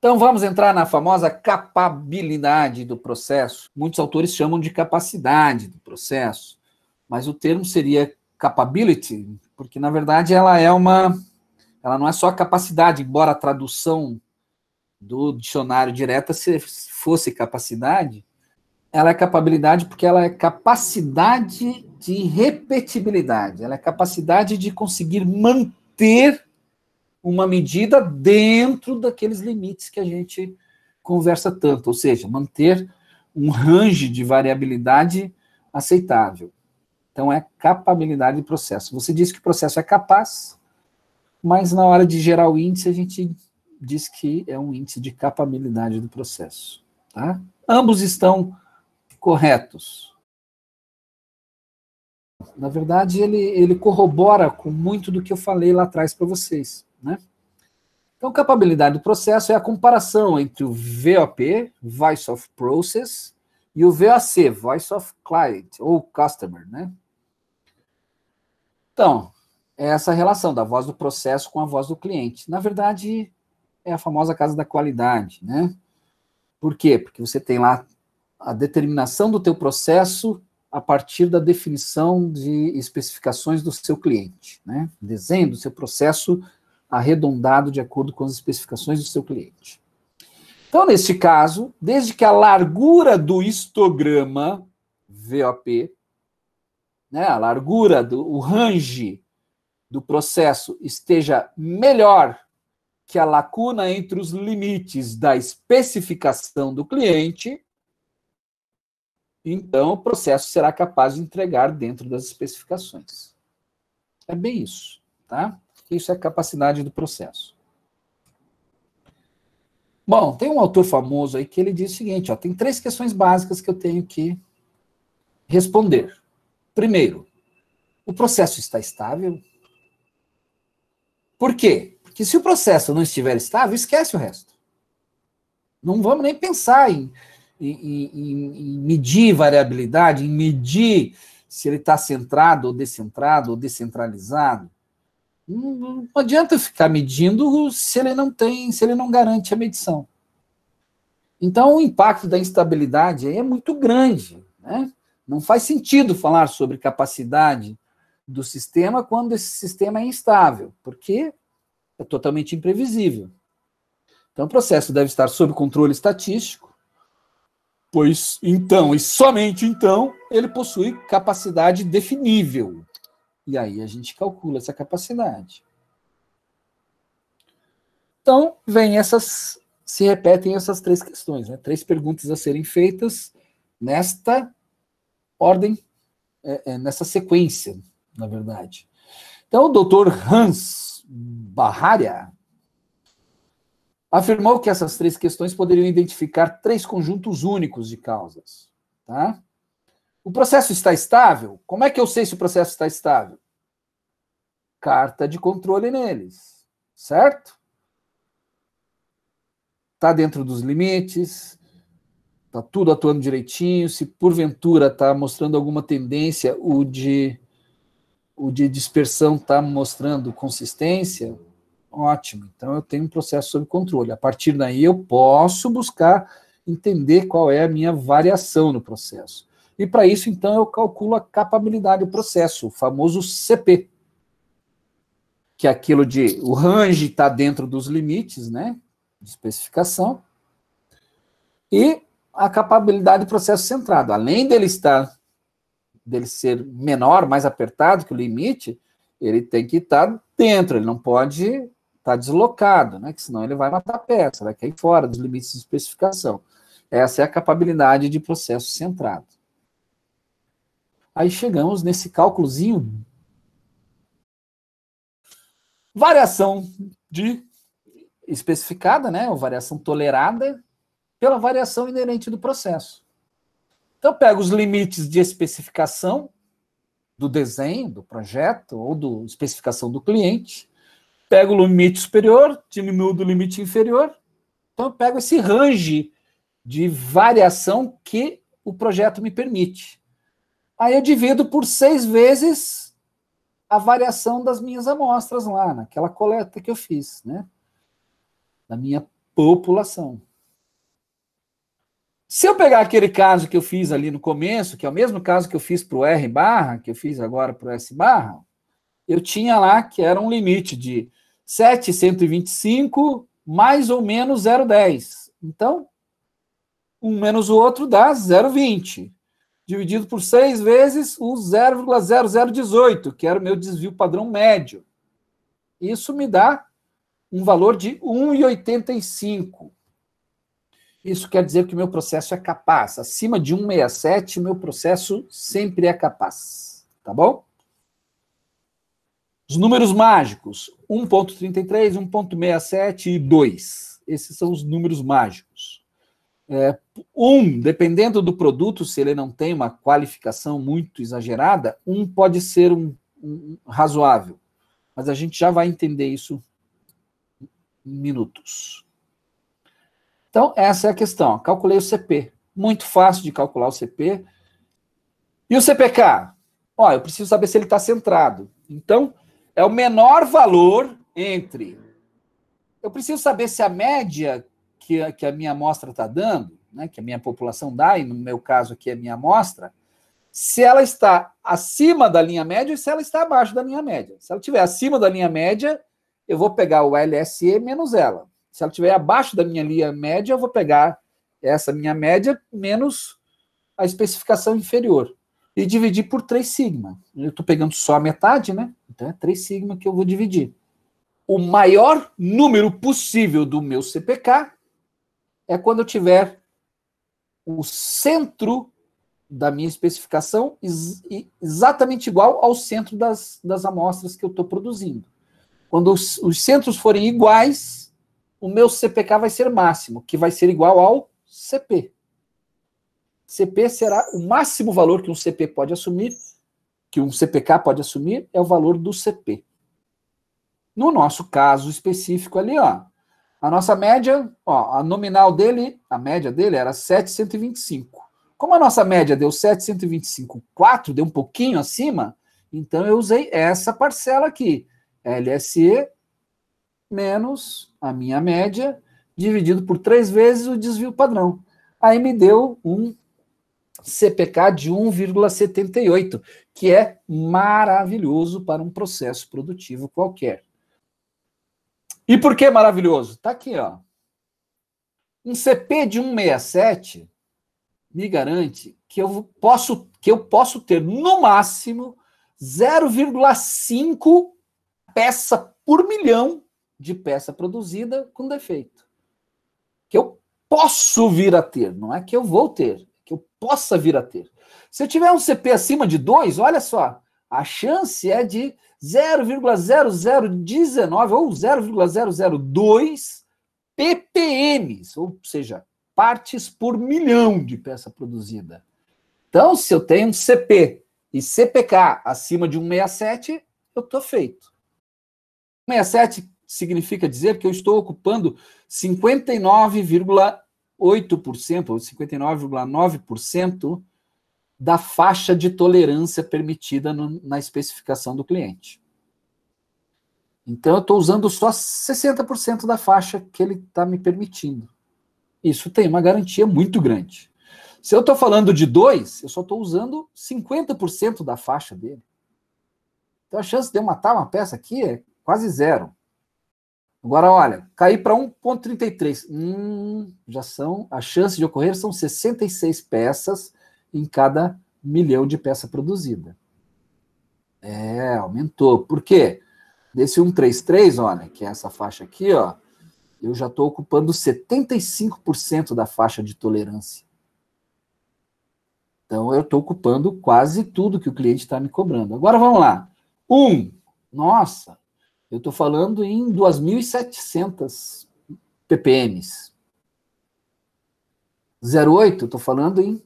Então vamos entrar na famosa capabilidade do processo. Muitos autores chamam de capacidade do processo, mas o termo seria capability, porque na verdade ela é uma ela não é só capacidade, embora a tradução do dicionário direta fosse capacidade, ela é capacidade porque ela é capacidade de repetibilidade, ela é capacidade de conseguir manter uma medida dentro daqueles limites que a gente conversa tanto, ou seja, manter um range de variabilidade aceitável. Então, é capabilidade de processo. Você diz que o processo é capaz, mas na hora de gerar o índice, a gente diz que é um índice de capabilidade do processo. Tá? Ambos estão corretos. Na verdade, ele, ele corrobora com muito do que eu falei lá atrás para vocês. Né? Então, capabilidade do processo é a comparação entre o VOP, Voice of Process, e o VAC, Voice of Client, ou Customer, né? Então, é essa relação da voz do processo com a voz do cliente. Na verdade, é a famosa casa da qualidade, né? Por quê? Porque você tem lá a determinação do teu processo a partir da definição de especificações do seu cliente, né? Desenho do seu processo arredondado de acordo com as especificações do seu cliente. Então, neste caso, desde que a largura do histograma VOP, né, a largura, do, o range do processo esteja melhor que a lacuna entre os limites da especificação do cliente, então o processo será capaz de entregar dentro das especificações. É bem isso, tá? Isso é capacidade do processo. Bom, tem um autor famoso aí que ele diz o seguinte: ó, tem três questões básicas que eu tenho que responder. Primeiro, o processo está estável? Por quê? Porque se o processo não estiver estável, esquece o resto. Não vamos nem pensar em, em, em, em medir variabilidade, em medir se ele está centrado ou descentrado ou descentralizado. Não, adianta ficar medindo se ele não tem, se ele não garante a medição. Então, o impacto da instabilidade é muito grande. Né? Não faz sentido falar sobre capacidade do sistema quando esse sistema é instável, porque é totalmente imprevisível. Então, o processo deve estar sob controle estatístico, pois então e somente então ele possui capacidade definível. E aí a gente calcula essa capacidade. Então, vem essas, se repetem essas três questões, né? Três perguntas a serem feitas nesta ordem, é, é, nessa sequência, na verdade. Então, o doutor Hans Barraria afirmou que essas três questões poderiam identificar três conjuntos únicos de causas, tá? O processo está estável? Como é que eu sei se o processo está estável? Carta de controle neles, certo? Está dentro dos limites, está tudo atuando direitinho. Se porventura está mostrando alguma tendência, o de, o de dispersão está mostrando consistência, ótimo. Então eu tenho um processo sob controle. A partir daí eu posso buscar entender qual é a minha variação no processo. E para isso, então, eu calculo a capabilidade do processo, o famoso CP. Que é aquilo de o range está dentro dos limites, né? De especificação. E a capabilidade do processo centrado. Além dele estar dele ser menor, mais apertado que o limite, ele tem que estar tá dentro, ele não pode estar tá deslocado, né? Que senão ele vai matar a peça, vai cair fora dos limites de especificação. Essa é a capacidade de processo centrado. Aí chegamos nesse cálculozinho. Variação de especificada, né, ou variação tolerada, pela variação inerente do processo. Então, eu pego os limites de especificação do desenho, do projeto, ou da especificação do cliente, pego o limite superior, diminuo do limite inferior, então eu pego esse range de variação que o projeto me permite. Aí eu divido por seis vezes a variação das minhas amostras lá, naquela coleta que eu fiz, né? Da minha população. Se eu pegar aquele caso que eu fiz ali no começo, que é o mesmo caso que eu fiz para o R barra, que eu fiz agora para o S barra, eu tinha lá que era um limite de 725 mais ou menos 0,10. Então, um menos o outro dá 0,20 dividido por 6 vezes o 0,0018, que era o meu desvio padrão médio. Isso me dá um valor de 1,85. Isso quer dizer que o meu processo é capaz. Acima de 1,67, o meu processo sempre é capaz. Tá bom? Os números mágicos, 1.33, 1.67 e 2. Esses são os números mágicos. É, um, dependendo do produto, se ele não tem uma qualificação muito exagerada, um pode ser um, um razoável. Mas a gente já vai entender isso em minutos. Então, essa é a questão. Calculei o CP. Muito fácil de calcular o CP. E o CPK? Ó, eu preciso saber se ele está centrado. Então, é o menor valor entre. Eu preciso saber se a média que a, que a minha amostra está dando, né, que a minha população dá, e no meu caso aqui é a minha amostra, se ela está acima da linha média e se ela está abaixo da linha média. Se ela estiver acima da linha média, eu vou pegar o LSE menos ela. Se ela estiver abaixo da minha linha média, eu vou pegar essa minha média menos a especificação inferior. E dividir por 3 sigma. Eu estou pegando só a metade, né? Então é 3 sigma que eu vou dividir. O maior número possível do meu CPK é quando eu tiver o centro da minha especificação exatamente igual ao centro das, das amostras que eu estou produzindo. Quando os, os centros forem iguais, o meu CPK vai ser máximo, que vai ser igual ao CP. CP será o máximo valor que um CP pode assumir, que um CPK pode assumir, é o valor do CP. No nosso caso específico ali, ó, a nossa média, ó, a nominal dele, a média dele era 725. Como a nossa média deu 725,4, deu um pouquinho acima, então eu usei essa parcela aqui, LSE menos a minha média, dividido por três vezes o desvio padrão. Aí me deu um CPK de 1,78, que é maravilhoso para um processo produtivo qualquer. E por que maravilhoso? Está aqui, ó. Um CP de 167 me garante que eu posso, que eu posso ter, no máximo, 0,5 peça por milhão de peça produzida com defeito. Que eu posso vir a ter, não é que eu vou ter, é que eu possa vir a ter. Se eu tiver um CP acima de 2, olha só, a chance é de 0,0019 ou 0,002 ppm, ou seja, partes por milhão de peça produzida. Então, se eu tenho um CP e CPK acima de 167, eu estou feito. 167 significa dizer que eu estou ocupando 59,8% ou 59,9% da faixa de tolerância permitida no, na especificação do cliente. Então, eu estou usando só 60% da faixa que ele está me permitindo. Isso tem uma garantia muito grande. Se eu estou falando de 2, eu só estou usando 50% da faixa dele. Então, a chance de eu matar uma peça aqui é quase zero. Agora, olha, cair para 1,33. Hum, já são. A chance de ocorrer são 66 peças em cada milhão de peça produzida. É, aumentou. Por quê? Desse 133, olha, que é essa faixa aqui, ó, eu já estou ocupando 75% da faixa de tolerância. Então, eu estou ocupando quase tudo que o cliente está me cobrando. Agora, vamos lá. Um, nossa, eu estou falando em 2.700 ppm. 0,8, eu estou falando em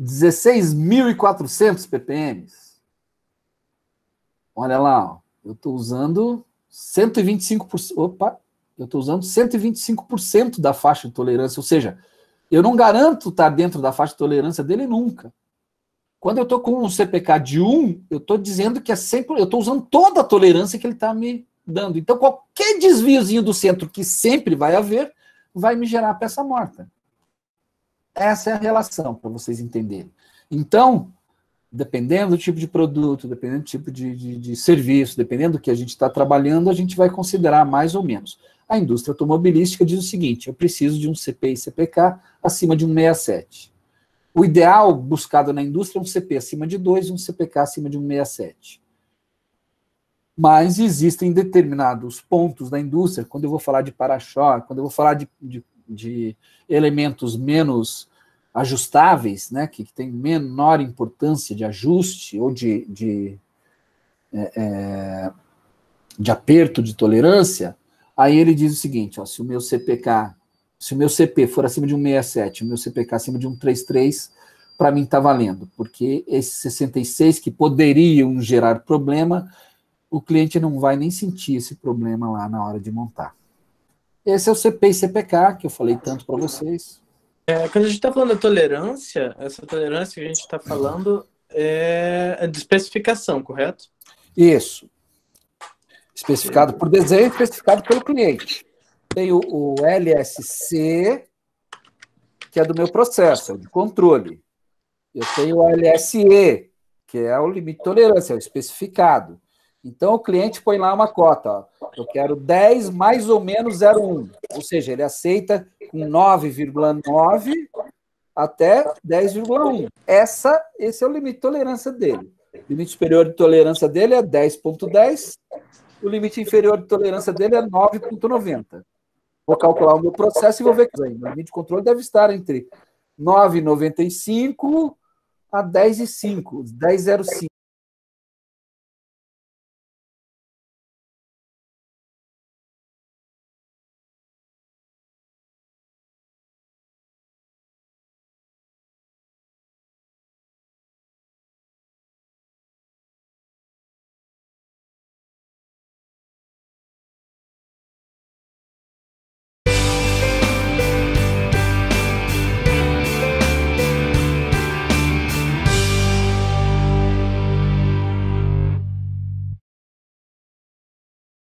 16.400 ppm. Olha lá, ó. eu estou usando 125%. Opa, eu estou usando 125% da faixa de tolerância, ou seja, eu não garanto estar tá dentro da faixa de tolerância dele nunca. Quando eu estou com um CPK de 1, eu estou dizendo que é sempre, eu estou usando toda a tolerância que ele está me dando. Então, qualquer desviozinho do centro que sempre vai haver, vai me gerar peça morta. Essa é a relação, para vocês entenderem. Então, dependendo do tipo de produto, dependendo do tipo de, de, de serviço, dependendo do que a gente está trabalhando, a gente vai considerar mais ou menos. A indústria automobilística diz o seguinte: eu preciso de um CP e CPK acima de 1,67. O ideal buscado na indústria é um CP acima de 2 e um CPK acima de 1,67. Mas existem determinados pontos da indústria, quando eu vou falar de para-choque, quando eu vou falar de, de de elementos menos ajustáveis, né, que, que tem menor importância de ajuste ou de, de, é, é de aperto de tolerância, aí ele diz o seguinte, ó, se o meu CPK, se o meu CP for acima de 1,67, o meu CPK acima de 1,33, para mim está valendo, porque esses 66 que poderiam gerar problema, o cliente não vai nem sentir esse problema lá na hora de montar. Esse é o CP e CPK, que eu falei tanto para vocês. É, quando a gente está falando da tolerância, essa tolerância que a gente está falando é, é de especificação, correto? Isso. Especificado por desenho, especificado pelo cliente. Tem o, o LSC, que é do meu processo, de controle. Eu tenho o LSE, que é o limite de tolerância, é o especificado. Então o cliente põe lá uma cota, ó. eu quero 10 mais ou menos 0,1, ou seja, ele aceita com 9,9 até 10,1. Essa esse é o limite de tolerância dele. O limite superior de tolerância dele é 10,10, .10, o limite inferior de tolerância dele é 9,90. Vou calcular o meu processo e vou ver que vem. O limite de controle deve estar entre 9,95 a 10,05.